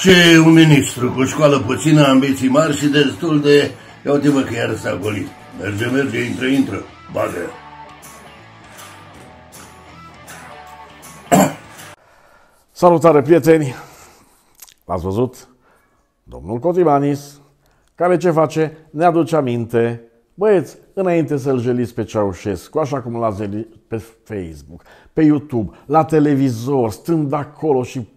Ce un ministru cu școală puțină, ambiții mari și destul de... Ia uite-mă că iar s-a golit. Merge, merge, intră, intră. Bagă. Salutare, prieteni! L-ați văzut? Domnul Cotimanis, care ce face? Ne aduce aminte. Băieți, înainte să-l jeliți pe Ceaușescu, așa cum l-ați pe Facebook, pe YouTube, la televizor, stând acolo și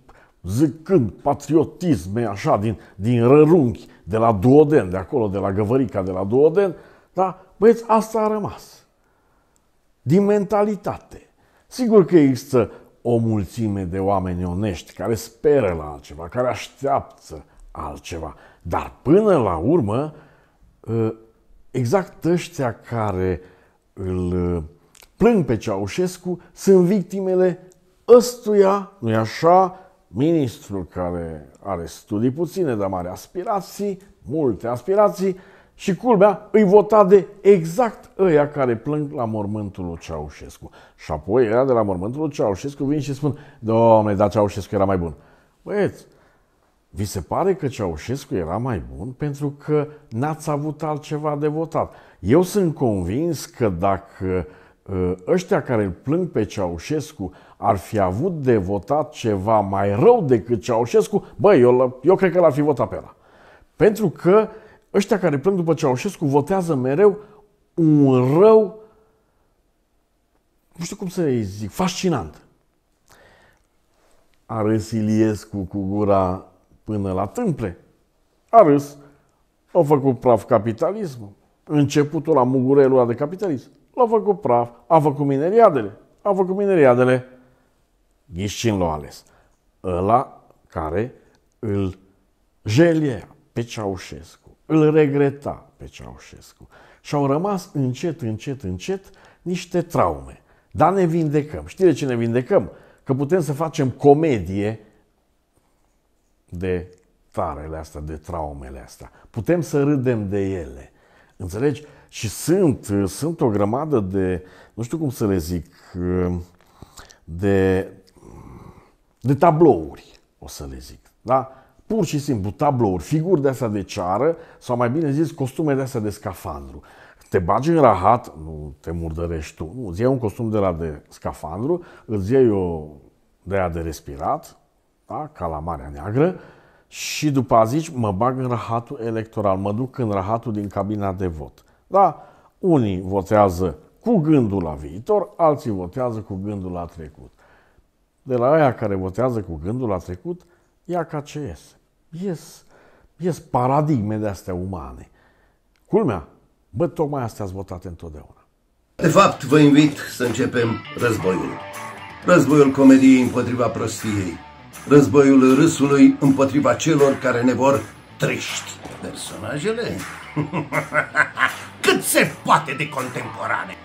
zicând patriotisme așa din, din rărunchi, de la Duoden, de acolo, de la Găvărica, de la Duoden, dar băieți, asta a rămas. Din mentalitate. Sigur că există o mulțime de oameni onești care speră la altceva, care așteaptă altceva. Dar până la urmă, ă, exact ăștia care îl ă, plâng pe Ceaușescu sunt victimele ăstuia, nu-i așa, Ministrul care are studii puține, dar mare aspirații, multe aspirații și culmea îi vota de exact ăia care plâng la mormântul lui Ceaușescu. Și apoi era de la mormântul lui Ceaușescu vin și spun, Doamne, dar Ceaușescu era mai bun. Băieți, vi se pare că Ceaușescu era mai bun pentru că n-ați avut altceva de votat. Eu sunt convins că dacă Ă, ăștia care îl plâng pe Ceaușescu ar fi avut de votat ceva mai rău decât Ceaușescu, băi, eu, eu cred că l-ar fi votat pe ăla. Pentru că ăștia care plâng după Ceaușescu votează mereu un rău, nu știu cum să zic, fascinant. A râs Iliescu cu gura până la tâmple. A râs. Au făcut praf capitalismul. Începutul la mugurelul de capitalism. L-a făcut praf, a făcut mineriadele, a făcut mineriadele. Ghiși cine l-a ales? Ăla care îl jelia pe Ceaușescu, îl regreta pe Ceaușescu. Și au rămas încet, încet, încet niște traume. Dar ne vindecăm. Știi de ce ne vindecăm? Că putem să facem comedie de tarele astea, de traumele astea. Putem să râdem de ele. Înțelegi? Și sunt, uh, sunt o grămadă de, nu știu cum să le zic, uh, de, de tablouri, o să le zic. Da? Pur și simplu tablouri, figuri de astea de ceară sau mai bine zis costume de astea de scafandru. Te bagi în rahat, nu te murdărești tu, nu, îți iei un costum de la de scafandru, îți iei o de aia de respirat, da? ca la Marea Neagră, și după a zici, mă bag în rahatul electoral, mă duc în rahatul din cabina de vot. Da? Unii votează cu gândul la viitor, alții votează cu gândul la trecut. De la aia care votează cu gândul la trecut, ia ca ce ies. Ies, ies paradigme de astea umane. Culmea, bă, tocmai astea ați votat întotdeauna. De fapt, vă invit să începem războiul. Războiul comediei împotriva prostiei. Războiul râsului împotriva celor care ne vor trești. Personajele? cât se poate de contemporane.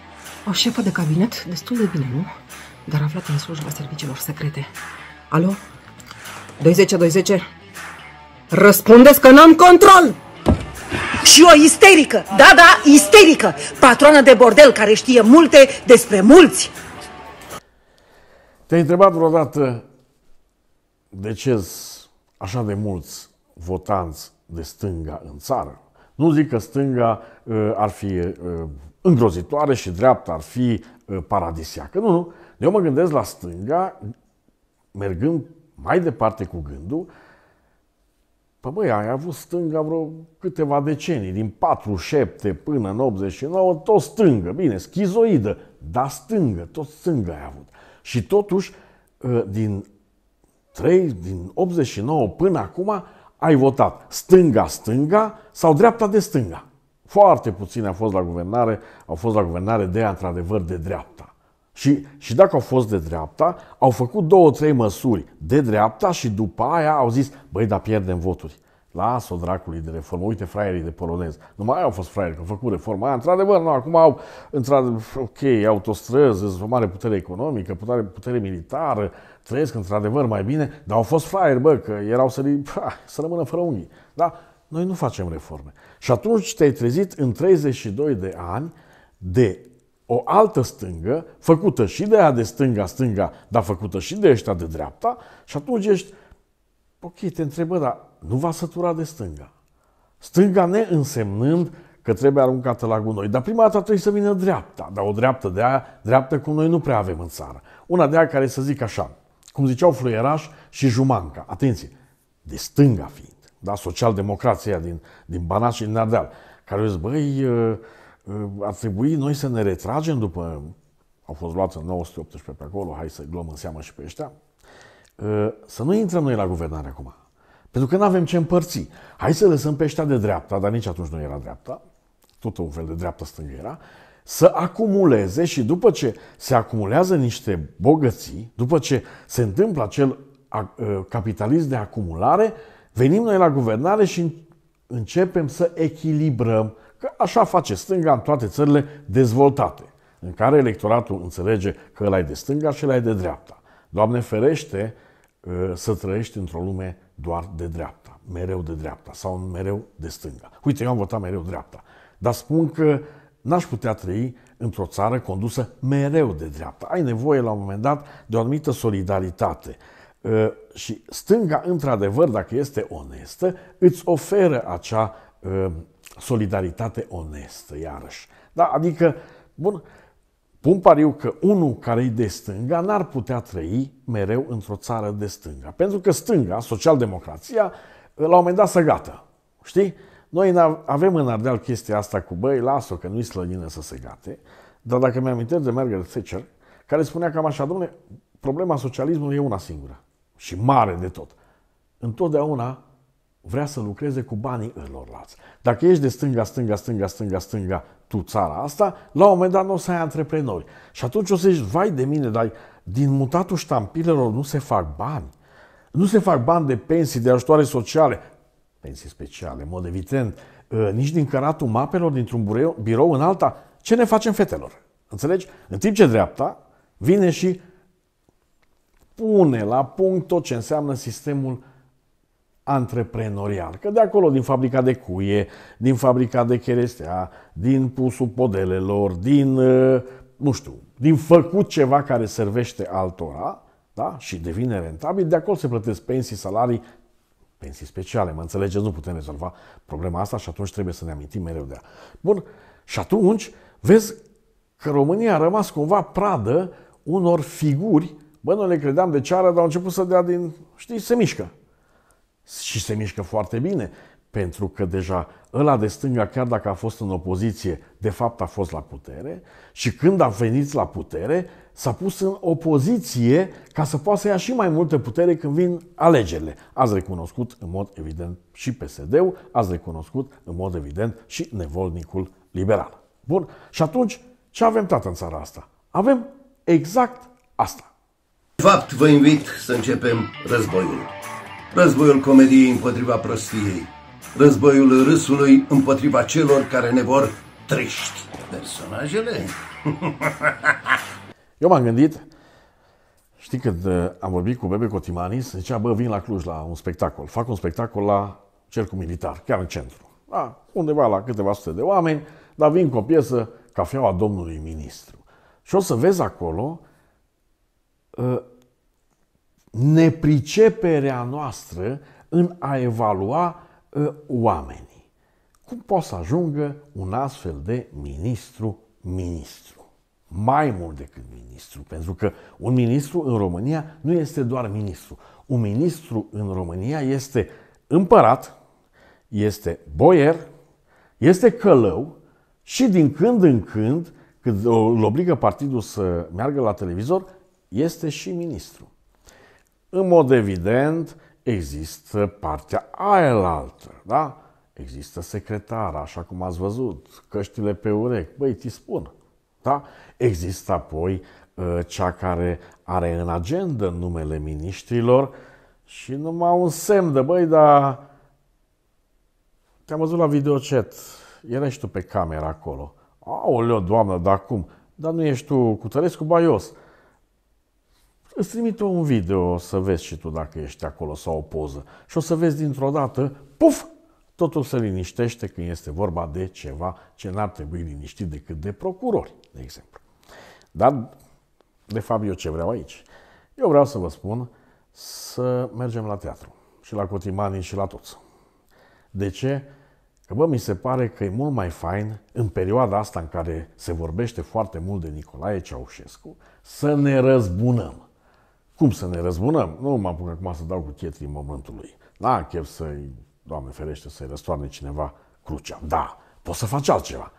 O șefă de cabinet destul de bine, nu? Dar aflată în slujba serviciilor secrete. Alo? 210-210? Răspundeți că n-am control! Și o isterică, da, da, isterică, patronă de bordel care știe multe despre mulți. Te-ai întrebat vreodată de ce așa de mulți votanți de stânga în țară? Nu zic că stânga uh, ar fi uh, îngrozitoare și dreapta ar fi uh, paradisiacă. Nu, nu. Eu mă gândesc la stânga, mergând mai departe cu gândul, Păi băi, ai avut stânga vreo câteva decenii, din 47 până în 89, tot stângă, bine, schizoidă, dar stângă, tot stângă ai avut. Și totuși, din 3, din 89 până acum, ai votat stânga-stânga sau dreapta de stânga. Foarte puține au fost la guvernare, au fost la guvernare de într-adevăr, de dreapta. Și, și dacă au fost de dreapta, au făcut două, trei măsuri de dreapta și după aia au zis, băi, dar pierdem voturi. Lasă-o dracului de reformă. Uite fraierii de polonez. mai au fost fraieri, că au făcut reforma Într-adevăr, nu, acum au, într-adevăr, ok, autostrăzi, o mare putere economică, putere, putere militară, trăiesc într-adevăr mai bine, dar au fost fraieri, bă, că erau să, pah, să rămână fără unghii. Da? Noi nu facem reforme. Și atunci te-ai trezit în 32 de ani de o altă stângă, făcută și de aia de stânga-stânga, dar făcută și de ăștia de dreapta, și atunci ești Ok, te întrebă, dar nu va sătura de stânga. Stânga ne însemnând că trebuie aruncată la gunoi. Dar prima dată trebuie să vină dreapta, dar o dreaptă de aia, dreaptă cum noi nu prea avem în țară. Una de aia care să zic așa, cum ziceau Fluieraș și Jumanca, atenție, de stânga fiind, da, social-democrația din, din Banat și din Ardeal, care au zis, băi, uh, uh, ar trebui noi să ne retragem după, au fost luați în 1918 pe acolo, hai să luăm în seamă și pe ăștia, Ă, să nu intrăm noi la guvernare acum. Pentru că nu avem ce împărți. Hai să lăsăm pe ăștia de dreapta, dar nici atunci nu era dreapta, tot un fel de dreapta stângă era, să acumuleze și după ce se acumulează niște bogății, după ce se întâmplă acel ă, capitalism de acumulare, venim noi la guvernare și începem să echilibrăm, că așa face stânga în toate țările dezvoltate, în care electoratul înțelege că ăla e de stânga și ăla e de dreapta. Doamne ferește, Ă, să trăiești într-o lume doar de dreapta, mereu de dreapta sau mereu de stânga. Uite, eu am votat mereu dreapta, dar spun că n-aș putea trăi într-o țară condusă mereu de dreapta. Ai nevoie la un moment dat de o anumită solidaritate. Ă, și stânga, într-adevăr, dacă este onestă, îți oferă acea ă, solidaritate onestă, iarăși. Da? Adică, bun, Pun pariu că unul care e de stânga n-ar putea trăi mereu într-o țară de stânga. Pentru că stânga, socialdemocrația, la un moment dat se gata. Știi? Noi avem în Ardeal chestia asta cu băi, las-o că nu-i slănină să se gate, dar dacă mi-amintesc de Margaret Thatcher, care spunea cam așa, domnule, problema socialismului e una singură și mare de tot. Întotdeauna vrea să lucreze cu banii ălorlați. Dacă ești de stânga, stânga, stânga, stânga, stânga, tu țara asta, la un moment dat nu o să ai antreprenori. Și atunci o să zici, vai de mine, dar din mutatul ștampilelor nu se fac bani. Nu se fac bani de pensii, de ajutoare sociale, pensii speciale, în mod evident, ă, nici din căratul mapelor dintr-un birou în alta. Ce ne facem fetelor? Înțelegi? În timp ce dreapta vine și pune la punct tot ce înseamnă sistemul antreprenorial. Că de acolo, din fabrica de cuie, din fabrica de cherestea, din pusul podelelor, din, uh, nu știu, din făcut ceva care servește altora da? și devine rentabil, de acolo se plătesc pensii, salarii, pensii speciale, mă înțelegeți, nu putem rezolva problema asta și atunci trebuie să ne amintim mereu de ea. Bun, și atunci vezi că România a rămas cumva pradă unor figuri, bă, nu le credeam de ceară, dar au început să dea din, știi, se mișcă și se mișcă foarte bine, pentru că deja ăla de stânga, chiar dacă a fost în opoziție, de fapt a fost la putere și când a venit la putere, s-a pus în opoziție ca să poată să ia și mai multe putere când vin alegerile. Ați recunoscut în mod evident și PSD-ul, ați recunoscut în mod evident și nevolnicul liberal. Bun, și atunci ce avem tată în țara asta? Avem exact asta. De fapt, vă invit să începem războiul războiul comediei împotriva prostiei, războiul râsului împotriva celor care ne vor triști. Personajele? Eu m-am gândit, știi când uh, am vorbit cu Bebe Cotimani, se zicea, bă, vin la Cluj la un spectacol, fac un spectacol la cercul militar, chiar în centru. Da, undeva la câteva sute de oameni, dar vin cu o piesă, Cafeaua Domnului Ministru. Și o să vezi acolo uh, nepriceperea noastră în a evalua ă, oamenii. Cum poate să ajungă un astfel de ministru ministru? Mai mult decât ministru, pentru că un ministru în România nu este doar ministru. Un ministru în România este împărat, este boier, este călău și din când în când, când îl obligă partidul să meargă la televizor, este și ministru. În mod evident, există partea altă, da? Există secretara, așa cum ați văzut, căștile pe urechi, băi, ți spun, da? Există apoi ă, cea care are în agenda numele miniștrilor și numai un semn de, băi, dar te-am văzut la videocet, erai și tu pe cameră acolo. Aoleo, doamnă, dar cum? Dar nu ești tu Tărescu Baios? Îți trimit un video să vezi și tu dacă ești acolo sau o poză. Și o să vezi dintr-o dată, puf, totul se liniștește când este vorba de ceva ce n-ar trebui liniștit decât de procurori, de exemplu. Dar, de fapt, eu ce vreau aici? Eu vreau să vă spun să mergem la teatru și la Cotimani și la toți. De ce? Că bă, mi se pare că e mult mai fain în perioada asta în care se vorbește foarte mult de Nicolae Ceaușescu să ne răzbunăm. Cum să ne răzbunăm? Nu mă apuc acum să dau cu chetrii momentului. Da, chef să-i, Doamne ferește, să-i răstoarne cineva crucea. Da, poți să faci altceva.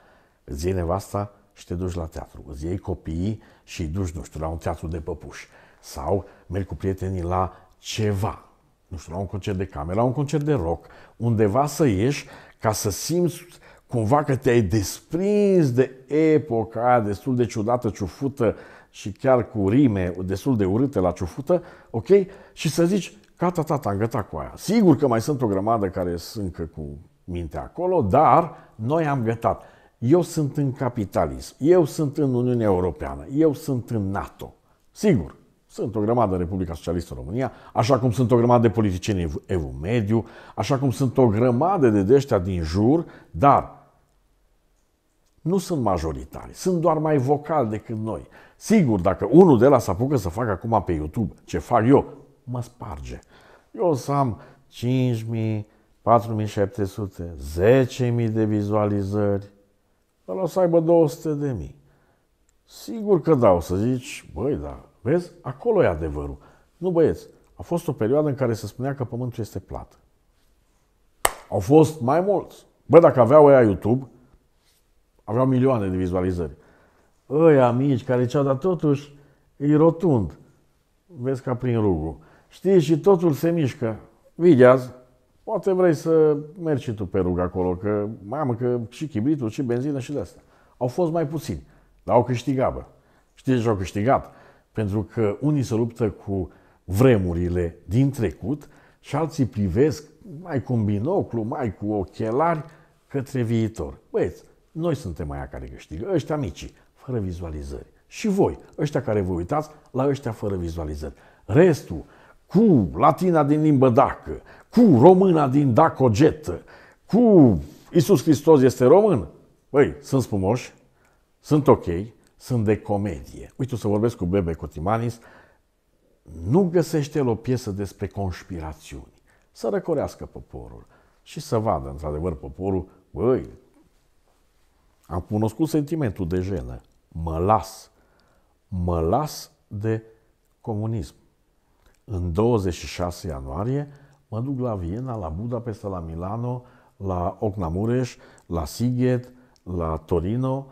Îți iei nevasta și te duci la teatru. Îți iei copiii și îi duci, nu știu, la un teatru de păpuși. Sau mergi cu prietenii la ceva. Nu știu, la un concert de cameră, la un concert de rock. Undeva să ieși ca să simți cumva că te-ai desprins de epoca destul de ciudată, ciufută, și chiar cu rime destul de urâte la ciufută, ok? Și să zici, gata, tata, am gătat cu aia. Sigur că mai sunt o grămadă care sunt cu mintea acolo, dar noi am gătat. Eu sunt în capitalism, eu sunt în Uniunea Europeană, eu sunt în NATO. Sigur, sunt o grămadă în Republica Socialistă România, așa cum sunt o grămadă de politicieni evu mediu, așa cum sunt o grămadă de deștea din jur, dar nu sunt majoritari, sunt doar mai vocali decât noi. Sigur, dacă unul de la se apucă să facă acum pe YouTube ce fac eu, mă sparge. Eu o să am 5.000, 4700, 10.000 de vizualizări, ăla o să aibă 200.000. Sigur că da, o să zici, băi, da, vezi, acolo e adevărul. Nu, băieți, a fost o perioadă în care se spunea că pământul este plat. Au fost mai mulți. Bă, dacă aveau ea YouTube, aveau milioane de vizualizări. Ăia mici care ceau, dar totuși e rotund. Vezi ca prin rugul. Știi, și totul se mișcă. Videază. Poate vrei să mergi și tu pe rug acolo, că, mamă, că și chibritul, și benzină, și de asta. Au fost mai puțini, dar au câștigat, bă. Știi ce au câștigat? Pentru că unii se luptă cu vremurile din trecut și alții privesc mai cu un binoclu, mai cu ochelari către viitor. Băieți, noi suntem aia care câștigă, ăștia micii, fără vizualizări. Și voi, ăștia care vă uitați, la ăștia fără vizualizări. Restul, cu latina din limbă dacă, cu româna din dacogetă, cu Isus Hristos este român, băi, sunt spumoși, sunt ok, sunt de comedie. Uite, o să vorbesc cu Bebe Cotimanis, nu găsește el o piesă despre conspirațiuni. Să răcorească poporul și să vadă, într-adevăr, poporul, băi, am cunoscut sentimentul de jenă. Mă las. Mă las de comunism. În 26 ianuarie mă duc la Viena, la Budapesta, la Milano, la Ocnamureș, la Sighet, la Torino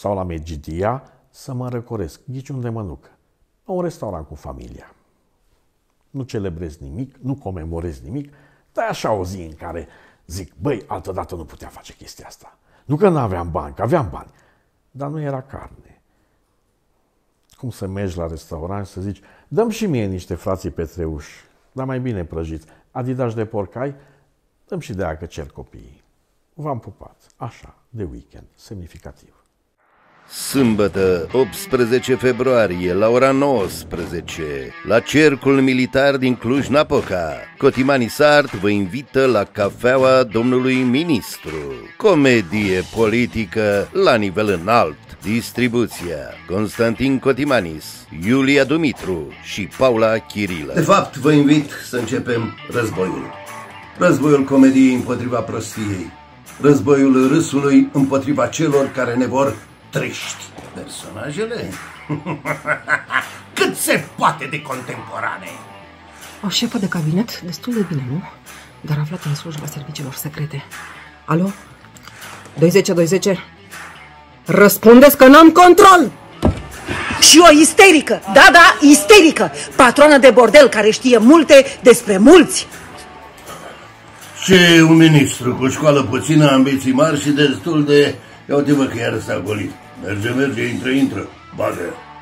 sau la Megidia să mă răcoresc. Ghici unde mă duc. La un restaurant cu familia. Nu celebrez nimic, nu comemorez nimic, dar așa o zi în care zic, băi, altădată nu putea face chestia asta. Nu că nu aveam bani, că aveam bani, dar nu era carne. Cum să mergi la restaurant și să zici, dăm și mie niște frații petreuși, dar mai bine prăjiți, adidași de porcai, dăm și de aia că cer copiii. V-am pupat, așa, de weekend, semnificativ. Sâmbătă, 18 februarie, la ora 19, la Cercul Militar din Cluj-Napoca, Cotimani Sart vă invită la cafeaua domnului ministru. Comedie politică la nivel înalt. Distribuția Constantin Cotimanis, Iulia Dumitru și Paula Chirilă. De fapt, vă invit să începem războiul. Războiul comediei împotriva prostiei. Războiul râsului împotriva celor care ne vor trești personajele cât se poate de contemporane. O șefă de cabinet destul de bine, nu? Dar aflată în slujba serviciilor secrete. Alo? 210-210? Răspundeți că n-am control! Și o isterică, da, da, isterică, patronă de bordel care știe multe despre mulți. Ce un ministru cu școală puțină, ambiții mari și destul de... Ia uite-vă că iară s-a golit. Merge, merge, intră, intră. Bagă.